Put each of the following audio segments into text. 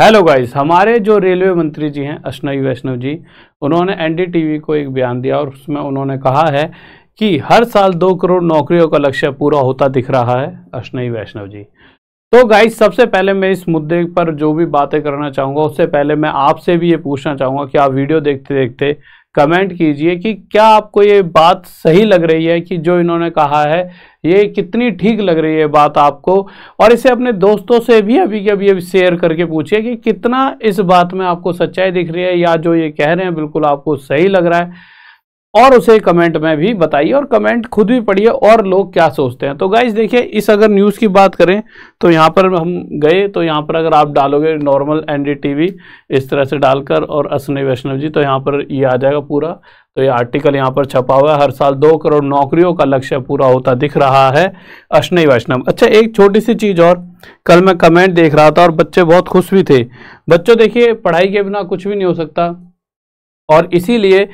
hello guys हमारे जो railway मंत्री जी हैं अश्नवी वैष्णव जी उन्होंने एनडीटीवी को एक बयान दिया और उसमें उन्होंने कहा है कि हर साल दो करोड़ नौकरियों का लक्ष्य पूरा होता दिख रहा है अश्नवी वैष्णव जी तो गाइस सबसे पहले मैं इस मुद्दे पर जो भी बातें करना चाहूँगा उससे पहले मैं आपसे भी ये पूछना चाहूँगा कि आप वीडियो देखते देखते कमेंट कीजिए कि क्या आपको ये बात सही लग रही है कि जो इन्होंने कहा है ये कितनी ठीक लग रही है बात आपको और इसे अपने दोस्तों से भी अभी के अभी शेयर करके पूछिए कि कितना इस बात में आपको सच्चाई दिख रही है या जो ये कह रहे हैं बिल्कुल आपको सही लग रहा है और उसे कमेंट में भी बताइए और कमेंट खुद भी पढ़िए और लोग क्या सोचते हैं तो गाइज देखिए इस अगर न्यूज़ की बात करें तो यहाँ पर हम गए तो यहाँ पर अगर आप डालोगे नॉर्मल एनडीटीवी इस तरह से डालकर और असनी वैष्णव जी तो यहाँ पर ये यह आ जाएगा पूरा तो ये यह आर्टिकल यहाँ पर छपा हुआ है हर साल दो करोड़ नौकरियों का लक्ष्य पूरा होता दिख रहा है अश्नई वैष्णव अच्छा एक छोटी सी चीज़ और कल मैं कमेंट देख रहा था और बच्चे बहुत खुश भी थे बच्चों देखिए पढ़ाई के बिना कुछ भी नहीं हो सकता और इसीलिए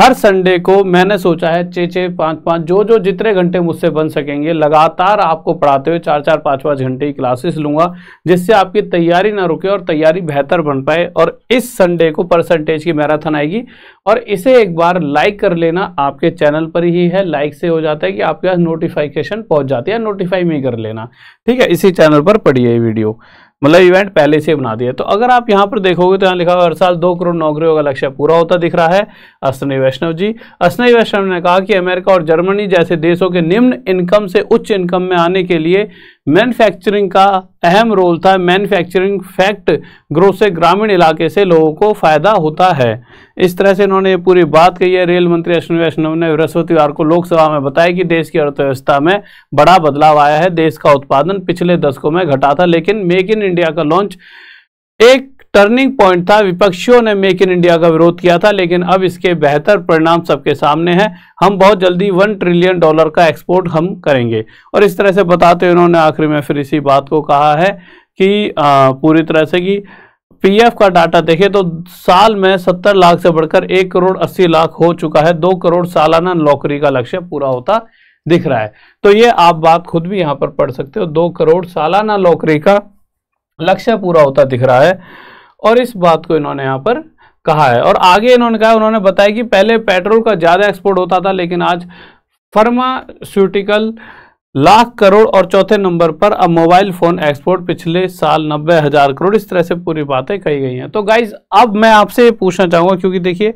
हर संडे को मैंने सोचा है छः छः पाँच पाँच जो जो जितने घंटे मुझसे बन सकेंगे लगातार आपको पढ़ाते हुए चार चार पाँच पाँच घंटे की क्लासेस लूँगा जिससे आपकी तैयारी ना रुके और तैयारी बेहतर बन पाए और इस संडे को परसेंटेज की मैराथन आएगी और इसे एक बार लाइक कर लेना आपके चैनल पर ही है लाइक से हो जाता है कि आपके पास नोटिफिकेशन पहुँच जाती है नोटिफाई में कर लेना ठीक है इसी चैनल पर पढ़िए वीडियो मतलब इवेंट पहले से बना दिया तो अगर आप यहाँ पर देखोगे तो यहाँ लिखा हुआ हर साल दो करोड़ नौकरियों का लक्ष्य पूरा होता दिख रहा है असनई वैष्णव जी असनई वैष्णव ने कहा कि अमेरिका और जर्मनी जैसे देशों के निम्न इनकम से उच्च इनकम में आने के लिए मैन्युफैक्चरिंग का अहम रोल था मैन्युफैक्चरिंग फैक्ट ग्रोथ से ग्रामीण इलाके से लोगों को फ़ायदा होता है इस तरह से इन्होंने ये पूरी बात कही है रेल मंत्री अश्विनी वैष्णव ने बृहस्पतिवार को लोकसभा में बताया कि देश की अर्थव्यवस्था में बड़ा बदलाव आया है देश का उत्पादन पिछले दशकों में घटा था लेकिन मेक इन इंडिया का लॉन्च एक टर्निंग पॉइंट था विपक्षियों ने मेक इन इंडिया का विरोध किया था लेकिन अब इसके बेहतर परिणाम सबके सामने हैं हम बहुत जल्दी वन ट्रिलियन डॉलर का एक्सपोर्ट हम करेंगे और इस तरह से बताते हुए उन्होंने आखिरी में फिर इसी बात को कहा है कि आ, पूरी तरह से कि पीएफ का डाटा देखें तो साल में सत्तर लाख से बढ़कर एक करोड़ अस्सी लाख हो चुका है दो करोड़ सालाना नौकरी का लक्ष्य पूरा होता दिख रहा है तो ये आप बात खुद भी यहाँ पर पढ़ सकते हो दो करोड़ सालाना नौकरी का लक्ष्य पूरा होता दिख रहा है और इस बात को इन्होंने यहाँ पर कहा है और आगे इन्होंने कहा उन्होंने बताया कि पहले पेट्रोल का ज़्यादा एक्सपोर्ट होता था लेकिन आज फार्मास्यूटिकल लाख करोड़ और चौथे नंबर पर अब मोबाइल फ़ोन एक्सपोर्ट पिछले साल नब्बे हज़ार करोड़ इस तरह से पूरी बातें कही गई हैं तो गाइज अब मैं आपसे ये पूछना चाहूँगा क्योंकि देखिए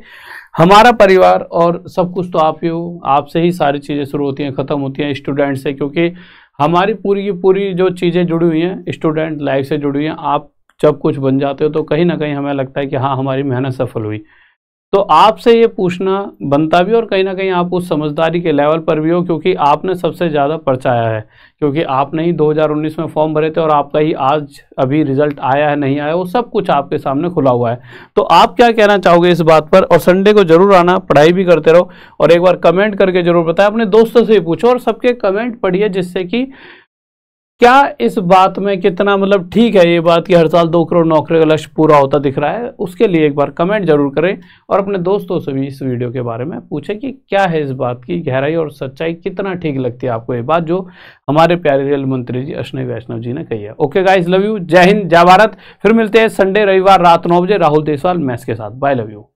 हमारा परिवार और सब कुछ तो आप ही हो आपसे ही सारी चीज़ें शुरू होती हैं ख़त्म होती हैं स्टूडेंट से क्योंकि हमारी पूरी की पूरी जो चीज़ें जुड़ी हुई हैं स्टूडेंट लाइफ से जुड़ी हुई हैं आप जब कुछ बन जाते हो तो कहीं ना कहीं हमें लगता है कि हाँ हमारी मेहनत सफल हुई तो आपसे ये पूछना बनता भी और कहीं ना कहीं आप उस समझदारी के लेवल पर भी हो क्योंकि आपने सबसे ज़्यादा परचाया है क्योंकि आपने ही 2019 में फॉर्म भरे थे और आपका ही आज अभी रिजल्ट आया है नहीं आया वो सब कुछ आपके सामने खुला हुआ है तो आप क्या कहना चाहोगे इस बात पर और संडे को जरूर आना पढ़ाई भी करते रहो और एक बार कमेंट करके जरूर बताए अपने दोस्तों से भी पूछो और सबके कमेंट पढ़िए जिससे कि क्या इस बात में कितना मतलब ठीक है ये बात कि हर साल दो करोड़ नौकरी का लक्ष्य पूरा होता दिख रहा है उसके लिए एक बार कमेंट जरूर करें और अपने दोस्तों से भी इस वीडियो के बारे में पूछें कि क्या है इस बात की गहराई और सच्चाई कितना ठीक लगती है आपको ये बात जो हमारे प्यारे रेल मंत्री जी अश्नि वैष्णव जी ने कही है ओके गाइज लव यू जय हिंद जय भारत फिर मिलते हैं संडे रविवार रात नौ बजे राहुल देसवाल मैस के साथ बाय लव यू